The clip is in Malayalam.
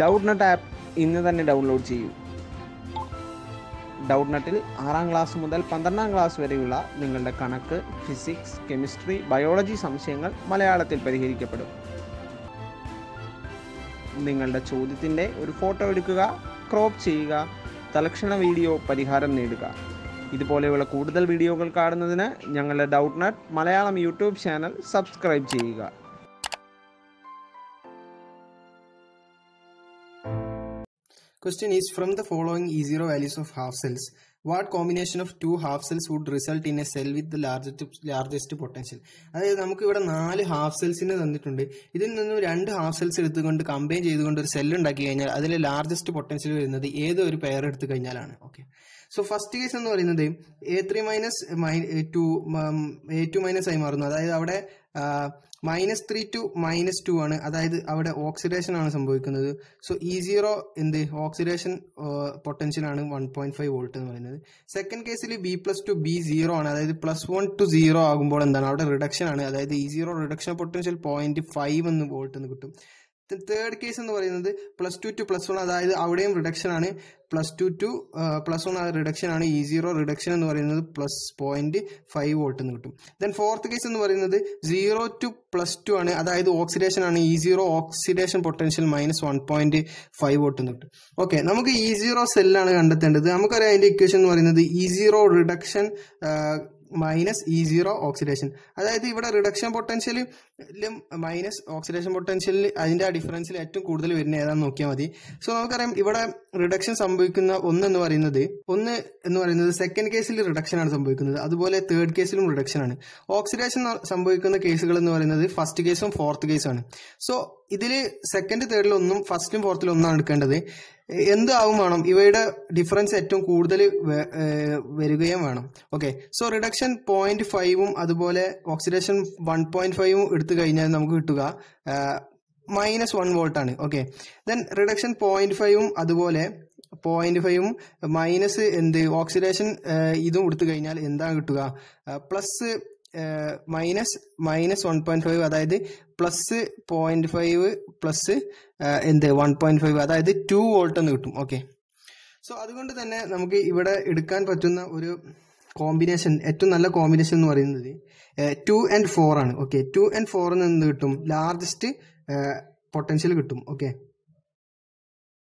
ഡൗട്ട്നട്ട് ആപ്പ് ഇന്ന് തന്നെ ഡൗൺലോഡ് ചെയ്യൂ ഡൗട്ട്നട്ടിൽ ആറാം ക്ലാസ് മുതൽ പന്ത്രണ്ടാം ക്ലാസ് വരെയുള്ള നിങ്ങളുടെ കണക്ക് ഫിസിക്സ് കെമിസ്ട്രി ബയോളജി സംശയങ്ങൾ മലയാളത്തിൽ പരിഹരിക്കപ്പെടും നിങ്ങളുടെ ചോദ്യത്തിൻ്റെ ഒരു ഫോട്ടോ എടുക്കുക ക്രോപ്പ് ചെയ്യുക തലക്ഷണ വീഡിയോ പരിഹാരം നേടുക ഇതുപോലെയുള്ള കൂടുതൽ വീഡിയോകൾ കാണുന്നതിന് ഞങ്ങളുടെ Doubtnut Malayalam YouTube channel subscribe ചെയ്യുക Question is from the following E0 values of half cells, what combination of two half cells would result in a cell with the largest largest potential അതായത് നമുക്ക് ഇവിടെ നാല് ഹാഫ് സെൽസിനെ തന്നിട്ടുണ്ട് ഇതിൽ നിന്നും രണ്ട് ഹാഫ് സെൽസ് എടുത്തുകൊണ്ട് കമ്പൈൻ ചെയ്തുകൊണ്ട് ഒരു സെൽ ഉണ്ടാക്കി കഴിഞ്ഞാൽ അതിലെ ലാർജസ്റ്റ് പൊട്ടൻഷ്യൽ വരുന്നത് ഏതോ ഒരു പെയർ എടുത്തു കഴിഞ്ഞാലാണ് ഓക്കെ സോ ഫസ്റ്റ് കേസ് എന്ന് പറയുന്നത് A three minus to A two minus ആയി മാറുന്നു അതായത് അവിടെ minus three to minus two ആണ് അതായത് അവിടെ ഓക്സിഡേഷൻ ആണ് സംഭവിക്കുന്നത് സോ ഇ സീറോ എന്ത് ഓക്സിഡേഷൻ പൊട്ടൻഷ്യൽ ആണ് വൺ പോയിന്റ് ഫൈവ് വോൾട്ട് എന്ന് പറയുന്നത് സെക്കൻഡ് കേസിൽ B plus two B zero ആണ് അതായത് പ്ലസ് വൺ ടു സീറോ ആകുമ്പോൾ എന്താണ് അവിടെ റിഡക്ഷൻ ആണ് അതായത് E zero reduction potential point five എന്ന് വോൾട്ട് എന്ന് കിട്ടും തേർഡ് കേസ് എന്ന് പറയുന്നത് plus two to plus one അതായത് അവിടെയും റിഡക്ഷൻ ആണ് plus two to plus one reduction ആണ് ഇ സീറോ റിഡക്ഷൻ എന്ന് പറയുന്നത് പ്ലസ് പോയിന്റ് ഫൈവ് വോൾട്ട് എന്ന് കിട്ടും ദെൻ ഫോർത്ത് കേസ് എന്ന് പറയുന്നത് സീറോ ടു പ്ലസ് ടു ആണ് അതായത് ഓക്സിഡേഷൻ ആണ് E zero oxidation potential minus one point five volt എന്ന് കിട്ടും ഓക്കെ നമുക്ക് ഇ സീറോ സെല്ലാണ് കണ്ടെത്തേണ്ടത് നമുക്കറിയാം അതിന്റെ ഇക്വേഷൻ എന്ന് പറയുന്നത് E zero reduction minus E zero oxidation അതായത് ഇവിടെ റിഡക്ഷൻ പൊട്ടൻഷ്യലും മൈനസ് ഓക്സിഡേഷൻ പൊട്ടൻഷ്യലിൽ അതിൻ്റെ ആ ഡിഫറൻസിൽ ഏറ്റവും കൂടുതൽ വരുന്ന ഏതാണെന്ന് നോക്കിയാൽ മതി സോ നമുക്കറിയാം ഇവിടെ റിഡക്ഷൻ സംഭവിക്കുന്ന ഒന്ന് എന്ന് പറയുന്നത് ഒന്ന് എന്ന് പറയുന്നത് സെക്കൻഡ് കേസിൽ റിഡക്ഷൻ ആണ് സംഭവിക്കുന്നത് അതുപോലെ തേർഡ് കേസിലും റിഡക്ഷൻ ആണ് ഓക്സിഡേഷൻ സംഭവിക്കുന്ന കേസുകൾ എന്ന് പറയുന്നത് ഫസ്റ്റ് കേസും ഫോർത്ത് കേസും ആണ് സോ ഇതിൽ സെക്കൻഡ് ഒന്നും ഫസ്റ്റും ഫോർത്തിൽ ഒന്നാണ് എടുക്കേണ്ടത് ആവും വേണം ഇവയുടെ ഡിഫറൻസ് ഏറ്റവും കൂടുതൽ വരികയും വേണം ഓക്കെ സോ റിഡക്ഷൻ പോയിന്റ് ഫൈവും അതുപോലെ ഓക്സിഡേഷൻ വൺ പോയിന്റ് ഫൈവും എടുത്തു കഴിഞ്ഞാൽ നമുക്ക് കിട്ടുക മൈനസ് വൺ വോൾട്ടാണ് ഓക്കെ ദെൻ റിഡക്ഷൻ പോയിന്റ് ഫൈവും അതുപോലെ പോയിന്റ് ഫൈവും മൈനസ് എന്ത് ഓക്സിഡേഷൻ ഇതും എടുത്തു കഴിഞ്ഞാൽ എന്താ കിട്ടുക plus minus minus one point five അതായത് പ്ലസ് പോയിന്റ് ഫൈവ് പ്ലസ് എന്ത് വൺ പോയിന്റ് ഫൈവ് അതായത് ടു വോൾട്ട് എന്ന് കിട്ടും ഓക്കെ സോ അതുകൊണ്ട് തന്നെ നമുക്ക് ഇവിടെ എടുക്കാൻ പറ്റുന്ന ഒരു കോമ്പിനേഷൻ ഏറ്റവും നല്ല കോമ്പിനേഷൻ എന്ന് പറയുന്നത് ടു ആൻഡ് ഫോർ ആണ് ഓക്കെ ടു ആൻഡ് ഫോറിൽ നിന്ന് കിട്ടും ലാർജസ്റ്റ് പൊട്ടൻഷ്യൽ കിട്ടും ഓക്കെ